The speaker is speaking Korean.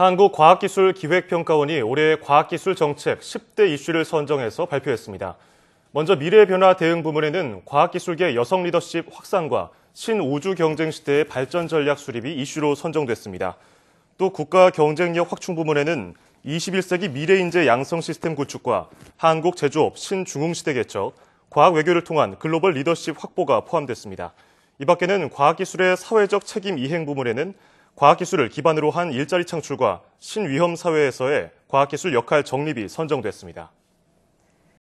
한국과학기술기획평가원이 올해 과학기술 정책 10대 이슈를 선정해서 발표했습니다. 먼저 미래 변화 대응 부문에는 과학기술계 여성 리더십 확산과 신우주 경쟁 시대의 발전 전략 수립이 이슈로 선정됐습니다. 또 국가 경쟁력 확충 부문에는 21세기 미래 인재 양성 시스템 구축과 한국 제조업 신중흥 시대 개척, 과학 외교를 통한 글로벌 리더십 확보가 포함됐습니다. 이 밖에는 과학기술의 사회적 책임 이행 부문에는 과학기술을 기반으로 한 일자리 창출과 신위험 사회에서의 과학기술 역할 정립이 선정됐습니다.